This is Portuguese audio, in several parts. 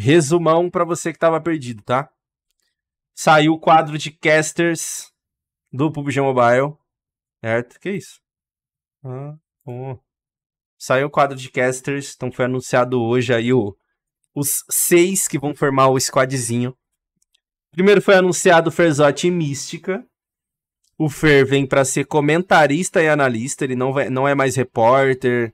Resumão para você que tava perdido, tá? Saiu o quadro de casters do PUBG Mobile, certo? Que isso? Ah, Saiu o quadro de casters, então foi anunciado hoje aí o, os seis que vão formar o squadzinho. Primeiro foi anunciado o Ferzotti e Mística. O Fer vem para ser comentarista e analista, ele não, vai, não é mais repórter,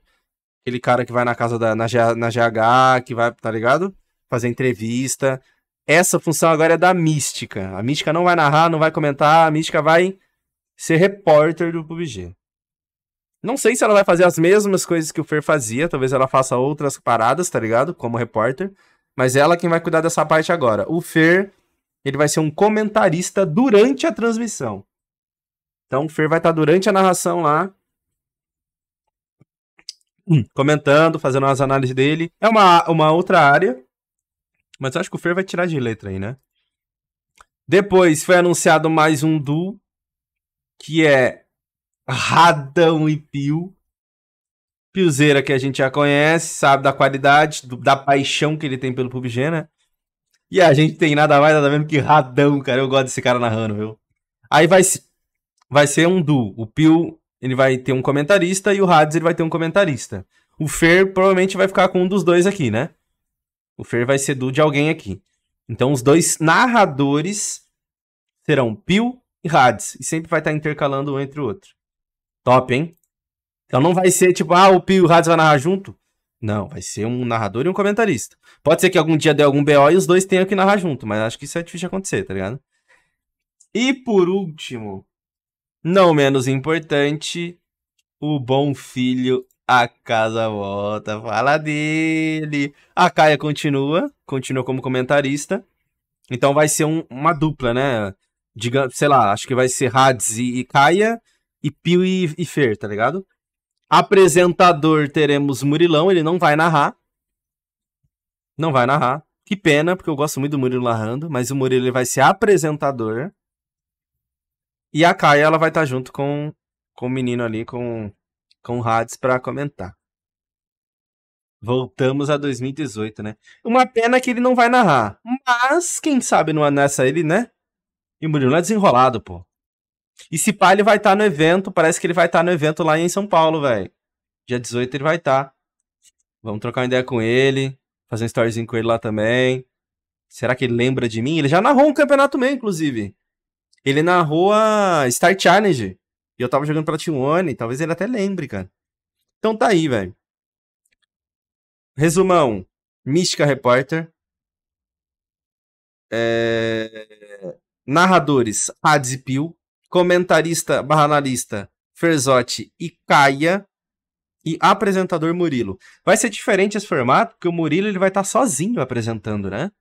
aquele cara que vai na casa da na, na GH, que vai, tá ligado? fazer entrevista. Essa função agora é da Mística. A Mística não vai narrar, não vai comentar, a Mística vai ser repórter do PUBG. Não sei se ela vai fazer as mesmas coisas que o Fer fazia, talvez ela faça outras paradas, tá ligado? Como repórter. Mas ela é quem vai cuidar dessa parte agora. O Fer, ele vai ser um comentarista durante a transmissão. Então o Fer vai estar durante a narração lá, hum, comentando, fazendo as análises dele. É uma, uma outra área, mas eu acho que o Fer vai tirar de letra aí, né? Depois foi anunciado mais um duo, que é Radão e Pio. Piozeira que a gente já conhece, sabe da qualidade, do, da paixão que ele tem pelo PUBG, né? E a gente tem nada mais, nada menos que Radão, cara. Eu gosto desse cara narrando, viu? Aí vai, vai ser um duo. O Pio, ele vai ter um comentarista e o Hades, ele vai ter um comentarista. O Fer provavelmente vai ficar com um dos dois aqui, né? O Fer vai ser do de alguém aqui. Então, os dois narradores serão Pio e Hades. E sempre vai estar intercalando um entre o outro. Top, hein? Então não vai ser tipo, ah, o Pio e o Hades vão narrar junto. Não, vai ser um narrador e um comentarista. Pode ser que algum dia dê algum BO e os dois tenham que narrar junto, mas acho que isso é difícil de acontecer, tá ligado? E por último, não menos importante, o bom filho a casa volta, fala dele. A Caia continua, continua como comentarista. Então vai ser um, uma dupla, né? Diga, sei lá, acho que vai ser Hades e, Caia, e Pio e, e Fer, tá ligado? Apresentador teremos Murilão, ele não vai narrar. Não vai narrar. Que pena, porque eu gosto muito do Murilo narrando, mas o Murilo ele vai ser apresentador. E a Caia ela vai estar tá junto com, com o menino ali, com com Hades para comentar. Voltamos a 2018, né? Uma pena que ele não vai narrar. Mas, quem sabe não nessa ele, né? E o Murilo é desenrolado, pô. E se pá, ele vai estar tá no evento. Parece que ele vai estar tá no evento lá em São Paulo, velho. Dia 18 ele vai estar. Tá. Vamos trocar uma ideia com ele. Fazer um storyzinho com ele lá também. Será que ele lembra de mim? Ele já narrou um campeonato meu, inclusive. Ele narrou a Star Challenge. E eu tava jogando pra T1, talvez ele até lembre, cara. Então tá aí, velho. Resumão: Mística Repórter. É... Narradores: Adzipil. Comentarista barra analista: Ferzotti e Caia. E apresentador Murilo. Vai ser diferente esse formato, porque o Murilo ele vai estar tá sozinho apresentando, né?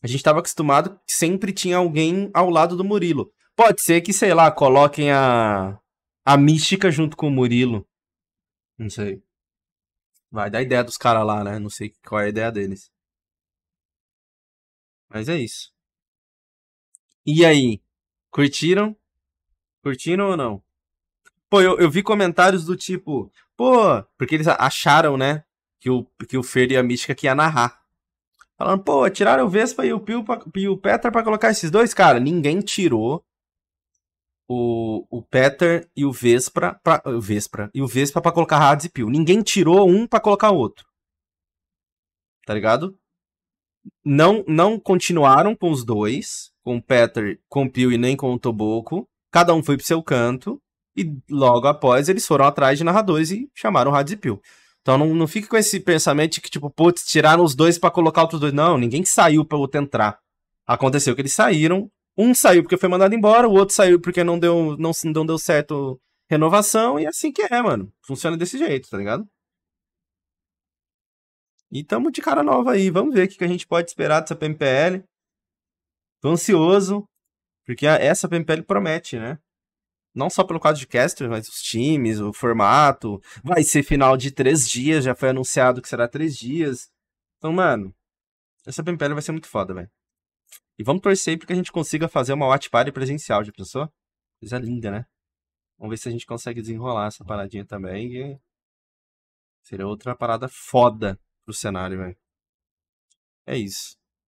A gente estava acostumado que sempre tinha alguém ao lado do Murilo. Pode ser que, sei lá, coloquem a, a mística junto com o Murilo. Não sei. Vai dar ideia dos caras lá, né? Não sei qual é a ideia deles. Mas é isso. E aí? Curtiram? Curtiram ou não? Pô, eu, eu vi comentários do tipo, pô, porque eles acharam, né? Que o, que o Fer e a Mística que ia narrar. Falando, pô, tiraram o Vespa e o, Pio pra, e o Petra pra colocar esses dois, cara. Ninguém tirou o, o Peter e o Vespra, pra, o Vespra e o Vespa para colocar Hades e Pio. Ninguém tirou um para colocar outro. Tá ligado? Não não continuaram com os dois, com o Peter, com o Pio e nem com o Toboco. Cada um foi pro seu canto e logo após eles foram atrás de narradores e chamaram Hades e Pio. Então não, não fique com esse pensamento de que tipo, putz, tiraram os dois para colocar outros dois. Não, ninguém saiu para outro entrar. Aconteceu que eles saíram um saiu porque foi mandado embora, o outro saiu porque não deu, não, não deu certo renovação, e é assim que é, mano. Funciona desse jeito, tá ligado? E tamo de cara nova aí. Vamos ver o que a gente pode esperar dessa PMPL. Tô ansioso, porque essa PMPL promete, né? Não só pelo quadro de casters, mas os times, o formato. Vai ser final de três dias, já foi anunciado que será três dias. Então, mano, essa PMPL vai ser muito foda, velho. E vamos torcer para que a gente consiga fazer uma watch party presencial, de pessoa? Coisa linda, né? Vamos ver se a gente consegue desenrolar essa paradinha também. E... Seria outra parada foda pro cenário, velho. É isso.